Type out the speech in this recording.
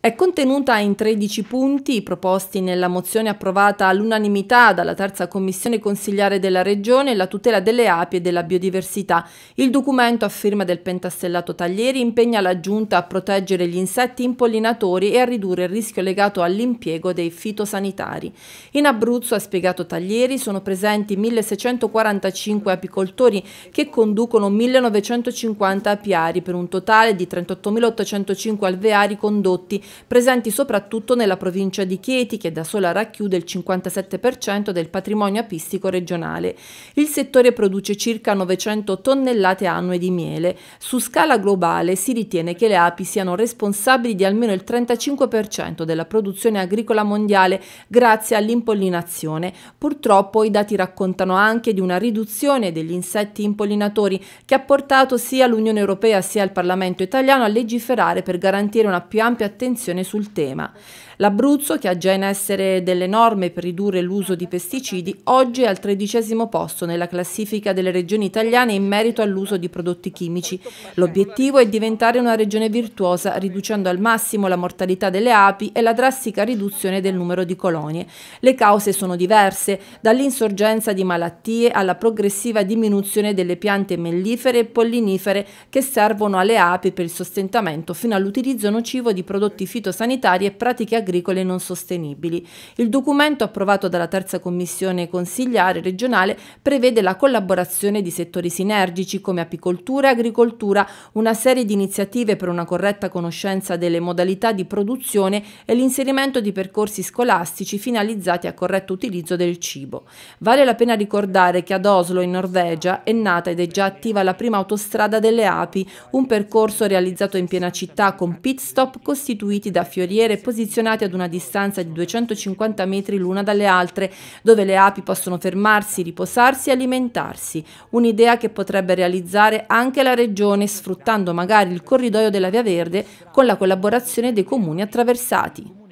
È contenuta in 13 punti proposti nella mozione approvata all'unanimità dalla terza commissione consigliare della Regione la tutela delle api e della biodiversità. Il documento a firma del pentastellato Taglieri impegna la Giunta a proteggere gli insetti impollinatori e a ridurre il rischio legato all'impiego dei fitosanitari. In Abruzzo, ha spiegato Taglieri, sono presenti 1645 apicoltori che conducono 1950 apiari per un totale di 38.805 alveari condotti presenti soprattutto nella provincia di Chieti, che da sola racchiude il 57% del patrimonio apistico regionale. Il settore produce circa 900 tonnellate annue di miele. Su scala globale si ritiene che le api siano responsabili di almeno il 35% della produzione agricola mondiale grazie all'impollinazione. Purtroppo i dati raccontano anche di una riduzione degli insetti impollinatori che ha portato sia l'Unione Europea sia il Parlamento italiano a legiferare per garantire una più ampia attenzione attenzione sul tema. L'Abruzzo, che ha già in essere delle norme per ridurre l'uso di pesticidi, oggi è al tredicesimo posto nella classifica delle regioni italiane in merito all'uso di prodotti chimici. L'obiettivo è diventare una regione virtuosa, riducendo al massimo la mortalità delle api e la drastica riduzione del numero di colonie. Le cause sono diverse, dall'insorgenza di malattie alla progressiva diminuzione delle piante mellifere e pollinifere che servono alle api per il sostentamento fino all'utilizzo nocivo di prodotti fitosanitari e pratiche agricole non sostenibili. Il documento approvato dalla terza commissione consigliare regionale prevede la collaborazione di settori sinergici come apicoltura e agricoltura, una serie di iniziative per una corretta conoscenza delle modalità di produzione e l'inserimento di percorsi scolastici finalizzati a corretto utilizzo del cibo. Vale la pena ricordare che ad Oslo, in Norvegia, è nata ed è già attiva la prima autostrada delle api, un percorso realizzato in piena città con pit stop costituito costituiti da fioriere posizionate ad una distanza di 250 metri l'una dalle altre, dove le api possono fermarsi, riposarsi e alimentarsi. Un'idea che potrebbe realizzare anche la regione sfruttando magari il corridoio della Via Verde con la collaborazione dei comuni attraversati.